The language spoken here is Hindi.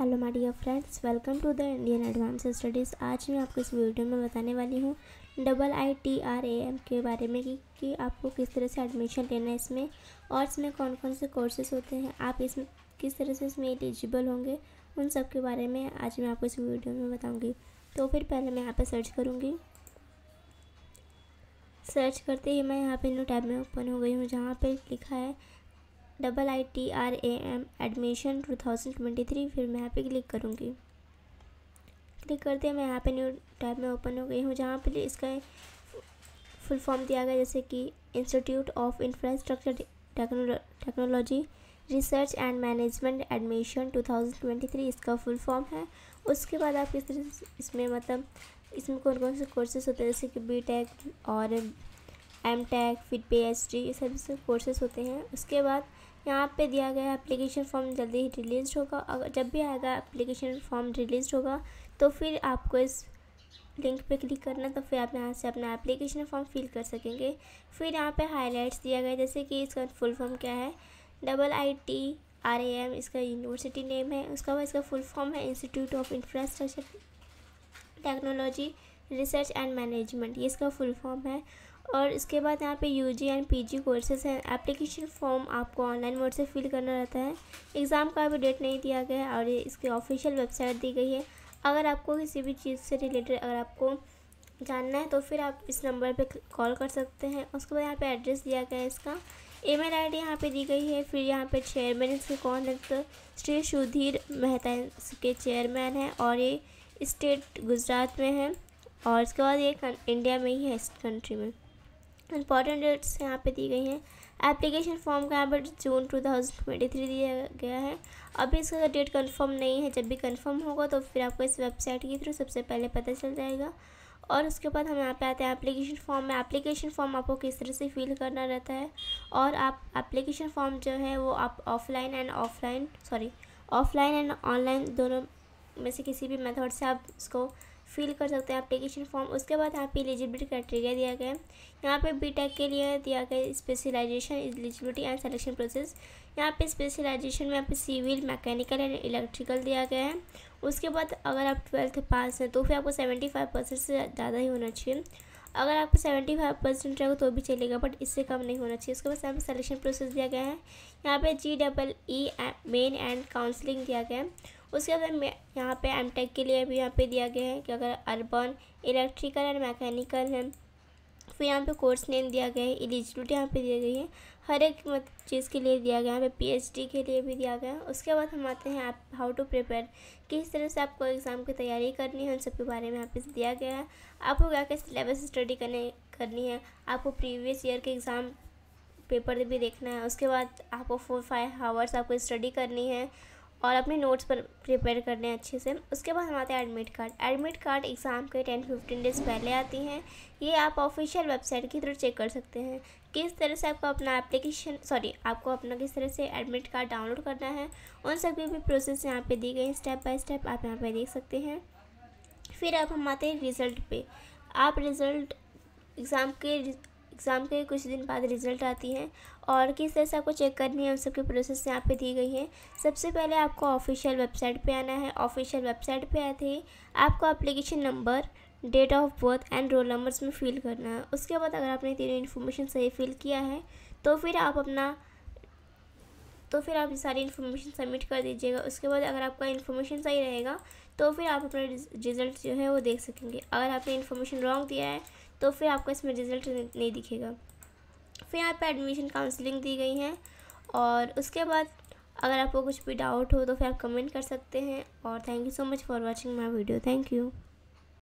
hello my dear friends welcome to the Indian advance studies आज मैं आपको इस वीडियो में बताने वाली हूँ double I T R A M के बारे में कि, कि आपको किस तरह से एडमिशन लेना है इसमें और इसमें कौन कौन से कोर्सेज होते हैं आप इसमें किस तरह से इसमें एलिजिबल होंगे उन सब के बारे में आज मैं आपको इस वीडियो में बताऊँगी तो फिर पहले मैं यहाँ पर सर्च करूँगी सर्च करते ही मैं यहाँ पर न्यू टैब में ओपन हो गई हूँ जहाँ पर लिखा है double I T R A M admission two thousand twenty three फिर मैं यहाँ पे क्लिक करूँगी क्लिक करते हैं मैं यहाँ पे न्यू टैब में ओपन हो गई हूँ जहाँ पे इसका फुल फॉर्म दिया गया जैसे कि institute of infrastructure technology research and management admission 2023 इसका फुल फॉर्म है उसके बाद आप किस तरह इसमें मतलब इसमें कौन कौन से कोर्सेज होते हैं जैसे कि बी टेक और एम टैक फिट पे एच डी ये सभी से कोर्सेज होते हैं उसके बाद यहाँ पे दिया गया एप्लीकेशन फॉर्म जल्दी ही रिलीज़ होगा अगर जब भी आएगा एप्लीकेशन फॉर्म रिलीज़ होगा तो फिर आपको इस लिंक पे क्लिक करना तो फिर आप यहाँ से अपना एप्लीकेशन फॉर्म फिल कर सकेंगे फिर यहाँ पे हाइलाइट्स दिया गया जैसे कि इसका फुल फॉर्म क्या है double I T R A M इसका यूनिवर्सिटी नेम है उसका बाद इसका फुल फॉर्म है institute of infrastructure technology research and management ये इसका फुल फॉर्म है और इसके बाद यहाँ पे यूजी एंड पीजी कोर्सेज हैं एप्लीकेशन फॉर्म आपको ऑनलाइन मोड से फिल करना रहता है एग्ज़ाम का अभी डेट नहीं दिया गया है और ये इसकी ऑफिशियल वेबसाइट दी गई है अगर आपको किसी भी चीज़ से रिलेटेड अगर आपको जानना है तो फिर आप इस नंबर पे कॉल कर सकते हैं उसके बाद यहाँ पे एड्रेस दिया गया है इसका ईमेल आईडी यहाँ पे दी गई है फिर यहाँ पे चेयरमैन इसके कौन है तो श्री सुधीर मेहता इसके चेयरमैन हैं और ये स्टेट गुजरात में है और इसके बाद ये इंडिया में ही है इस कंट्री में इंपॉर्टेंट डेट्स यहाँ पे दी गई हैं एप्लीकेशन फॉर्म का यहाँ पर June two thousand twenty three दिया गया है अभी इसका डेट कंफर्म नहीं है जब भी कंफर्म होगा तो फिर आपको इस वेबसाइट के थ्रू सबसे पहले पता चल जाएगा और उसके बाद हम यहाँ पे आते हैं एप्लीकेशन फॉर्म में एप्लीकेशन फॉर्म आपको किस तरह से फिल करना रहता है और आप एप्लीकेशन फॉर्म जो है वो आप offline and offline sorry offline and online दोनों में से किसी भी मेथड से आप उसको फिल कर सकते हैं एप्लीकेशन फॉर्म उसके बाद यहाँ पे एलिजिबिलिटी क्राइटेरिया दिया गया है यहाँ पे बी टेक के लिए दिया गया specialisation eligibility and selection process यहाँ पे स्पेशलाइजेशन में यहाँ पे सिविल मैकेनिकल एंड इलेक्ट्रिकल दिया गया है उसके बाद अगर आप ट्वेल्थ पास हैं तो फिर आपको सेवेंटी फाइव परसेंट से ज़्यादा ही होना चाहिए अगर आपको सेवेंटी फाइव परसेंट रहेगा तो भी चलेगा बट इससे कम नहीं होना चाहिए उसके बाद यहाँ पे प्रोसेस दिया गया है यहाँ पे J double E main and counselling दिया गया है उसके बाद यहाँ पे एम टेक के लिए भी यहाँ पे दिया गया है कि अगर अर्बन इलेक्ट्रिकल एंड मैकेनिकल है फिर तो यहाँ पे कोर्स नेम दिया गया है एलिजिबिलिटी यहाँ पे दी गई है हर एक मत चीज़ के लिए दिया गया है यहाँ पे पीएचडी के लिए भी दिया गया है उसके बाद हम आते हैं आप हाउ टू प्रिपेयर किस तरह से आपको एग्ज़ाम की तैयारी करनी है उन सब के बारे में यहाँ पे दिया गया है आपको क्या क्या सिलेबस स्टडी करने करनी है आपको प्रीवियस ईयर के एग्ज़ाम पेपर भी देखना है उसके बाद आपको फोर फाइव आवर्स आपको स्टडी करनी है और अपने नोट्स पर प्रिपेयर कर लें अच्छे से उसके बाद हम आते हैं admit card admit card exam के टेन फिफ्टीन डेज़ पहले आती हैं ये आप ऑफिशियल वेबसाइट के थ्रू चेक कर सकते हैं किस तरह से आपको अपना एप्लीकेशन सॉरी आपको अपना किस तरह से एडमिट कार्ड डाउनलोड करना है उन सभी भी प्रोसेस यहाँ पर दी गई स्टेप बाई स्टेप आप यहाँ पर देख सकते हैं फिर अब हम आते हैं रिज़ल्ट पे आप रिज़ल्ट एग्ज़ाम के एग्ज़ाम के कुछ दिन बाद रिज़ल्ट आती है और किस तरह से आपको चेक करनी है उन सबकी प्रोसेस यहाँ पे दी गई है सबसे पहले आपको ऑफिशियल वेबसाइट पे आना है ऑफिशियल वेबसाइट पे आते ही आपको application number date of birth and roll numbers में फ़िल करना है उसके बाद अगर आपने तीनों इन्फॉर्मेशन सही फिल किया है तो फिर आप अपना तो फिर आप ये सारी इन्फॉर्मेशन सबमिट कर दीजिएगा उसके बाद अगर आपका इन्फॉर्मेशन सही रहेगा तो फिर आप अपना रिज़ल्ट जो है वो देख सकेंगे अगर आपने इन्फॉर्मेशन रॉन्ग दिया है तो फिर आपको इसमें रिज़ल्ट नहीं दिखेगा फिर यहाँ पर एडमिशन काउंसलिंग दी गई है और उसके बाद अगर आपको कुछ भी डाउट हो तो फिर आप कमेंट कर सकते हैं और thank you so much for watching my video thank you